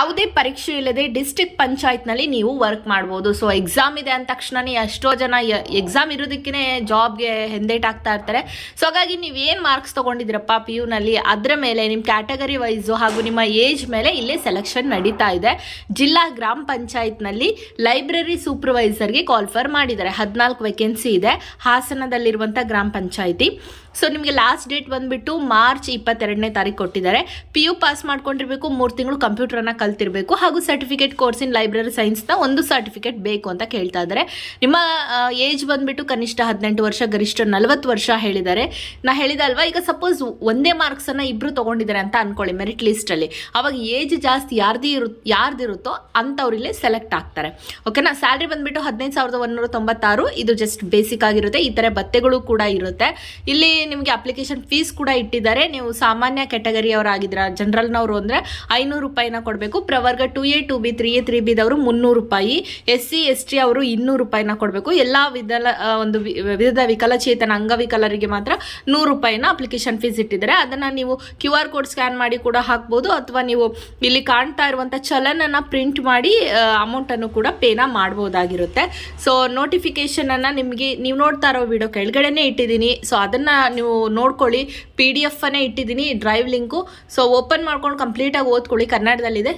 ಯಾವುದೇ ಪರೀಕ್ಷೆ ಇಲ್ಲದೆ ಡಿಸ್ಟಿಕ್ ಪಂಚಾಯತ್ನಲ್ಲಿ ನೀವು ವರ್ಕ್ ಮಾಡ್ಬೋದು ಸೊ ಎಕ್ಸಾಮ್ ಇದೆ ಅಂದ ತಕ್ಷಣನೇ ಎಷ್ಟೋ ಜನ ಎಕ್ಸಾಮ್ ಇರೋದಕ್ಕೇ ಜಾಬ್ಗೆ ಆಗ್ತಾ ಇರ್ತಾರೆ ಸೊ ಹಾಗಾಗಿ ನೀವು ಏನು ಮಾರ್ಕ್ಸ್ ತೊಗೊಂಡಿದ್ದೀರಪ್ಪ ಪಿ ಯುನಲ್ಲಿ ಅದರ ಮೇಲೆ ನಿಮ್ಮ ಕ್ಯಾಟಗರಿ ವೈಸು ಹಾಗೂ ನಿಮ್ಮ ಏಜ್ ಮೇಲೆ ಇಲ್ಲೇ ಸೆಲೆಕ್ಷನ್ ನಡೀತಾ ಇದೆ ಜಿಲ್ಲಾ ಗ್ರಾಮ ಪಂಚಾಯತ್ನಲ್ಲಿ ಲೈಬ್ರರಿ ಸೂಪರ್ವೈಸರ್ಗೆ ಕಾಲ್ ಫರ್ ಮಾಡಿದ್ದಾರೆ ಹದಿನಾಲ್ಕು ವೇಕೆನ್ಸಿ ಇದೆ ಹಾಸನದಲ್ಲಿರುವಂಥ ಗ್ರಾಮ ಪಂಚಾಯಿತಿ ಸೊ ನಿಮಗೆ ಲಾಸ್ಟ್ ಡೇಟ್ ಬಂದುಬಿಟ್ಟು ಮಾರ್ಚ್ ಇಪ್ಪತ್ತೆರಡನೇ ತಾರೀಕು ಕೊಟ್ಟಿದ್ದಾರೆ ಪಿ ಯು ಪಾಸ್ ಮಾಡ್ಕೊಂಡಿರಬೇಕು ಮೂರು ತಿಂಗಳು ಕಂಪ್ಯೂಟರನ್ನು ಕಲ್ತಿರಬೇಕು ಹಾಗೂ ಸರ್ಟಿಫಿಕೇಟ್ ಕೋರ್ಸ್ ಇನ್ ಲೈಬ್ರರಿ ಸೈನ್ಸ್ನ ಒಂದು ಸರ್ಟಿಫಿಕೇಟ್ ಬೇಕು ಅಂತ ಕೇಳ್ತಾ ಇದ್ದಾರೆ ನಿಮ್ಮ ಏಜ್ ಬಂದುಬಿಟ್ಟು ಕನಿಷ್ಠ ಹದಿನೆಂಟು ವರ್ಷ ಗರಿಷ್ಠ ನಲವತ್ತು ವರ್ಷ ಹೇಳಿದ್ದಾರೆ ನಾ ಹೇಳಿದಲ್ವಾ ಈಗ ಸಪೋಸ್ ಒಂದೇ ಮಾರ್ಕ್ಸನ್ನು ಇಬ್ಬರು ತೊಗೊಂಡಿದ್ದಾರೆ ಅಂತ ಅಂದ್ಕೊಳ್ಳಿ ಮೆರಿಟ್ ಲಿಸ್ಟಲ್ಲಿ ಅವಾಗ ಏಜ್ ಜಾಸ್ತಿ ಯಾರ್ದು ಇರು ಯಾರ್ದಿರುತ್ತೋ ಅಂಥವ್ರಲ್ಲಿ ಸೆಲೆಕ್ಟ್ ಆಗ್ತಾರೆ ಓಕೆನಾ ಸ್ಯಾಲ್ರಿ ಬಂದುಬಿಟ್ಟು ಹದಿನೈದು ಸಾವಿರದ ಒಂದೂರ ತೊಂಬತ್ತಾರು ಇದು ಜಸ್ಟ್ ಬೇಸಿಕ್ ಆಗಿರುತ್ತೆ ಈ ಥರ ಬತ್ತೆಗಳು ಕೂಡ ಇರುತ್ತೆ ಇಲ್ಲಿ ನಿಮಗೆ ಅಪ್ಲಿಕೇಶನ್ ಫೀಸ್ ಕೂಡ ಇಟ್ಟಿದ್ದಾರೆ ನೀವು ಸಾಮಾನ್ಯ ಅವರಾಗಿದ್ದರ ಜನರಲ್ನವರು ಅಂದರೆ ಐನೂರು ರೂಪಾಯಿನ ಕೊಡಬೇಕು ಪ್ರವರ್ಗ two A two B three A ತ್ರೀ ಬಿದವರು ಮುನ್ನೂರು ರೂಪಾಯಿ ಎಸ್ ಸಿ ಎಸ್ ಟಿ ಅವರು ಇನ್ನೂರು ರೂಪಾಯಿನ ಕೊಡಬೇಕು ಎಲ್ಲ ವಿಧಲ ಒಂದು ವಿಧದ ವಿಕಲಚೇತನ ಅಂಗವಿಕಲರಿಗೆ ಮಾತ್ರ ನೂರು ರೂಪಾಯಿನ ಅಪ್ಲಿಕೇಶನ್ ಫೀಸ್ ಇಟ್ಟಿದ್ದಾರೆ ಅದನ್ನು ನೀವು ಕ್ಯೂ ಆರ್ ಕೋಡ್ ಸ್ಕ್ಯಾನ್ ಮಾಡಿ ಕೂಡ ಹಾಕ್ಬೋದು ಅಥವಾ ನೀವು ಇಲ್ಲಿ ಕಾಣ್ತಾ ಇರುವಂಥ ಚಲನನ್ನು ಪ್ರಿಂಟ್ ಮಾಡಿ ಅಮೌಂಟನ್ನು ಕೂಡ ಪೇನ ಮಾಡ್ಬೋದಾಗಿರುತ್ತೆ ಸೊ ನೋಟಿಫಿಕೇಷನನ್ನು ನಿಮಗೆ ನೀವು ನೋಡ್ತಾ ಇರೋ ವಿಡಿಯೋ ಕೆಳಗಡೆನೇ ಇಟ್ಟಿದ್ದೀನಿ ಸೊ ಅದನ್ನು ನೀವು ನೋಡ್ಕೊಳ್ಳಿ ಪಿ ಡಿ ಎಫ್ ಅನ್ನೇ ಇಟ್ಟಿದ್ದೀನಿ ಡ್ರೈವ್ ಲಿಂಕು ಸೊ ಓಪನ್ ಮಾಡ್ಕೊಂಡು ಕಂಪ್ಲೀಟಾಗಿ ಓದ್ಕೊಳ್ಳಿ ಕನ್ನಡದಲ್ಲಿದೆ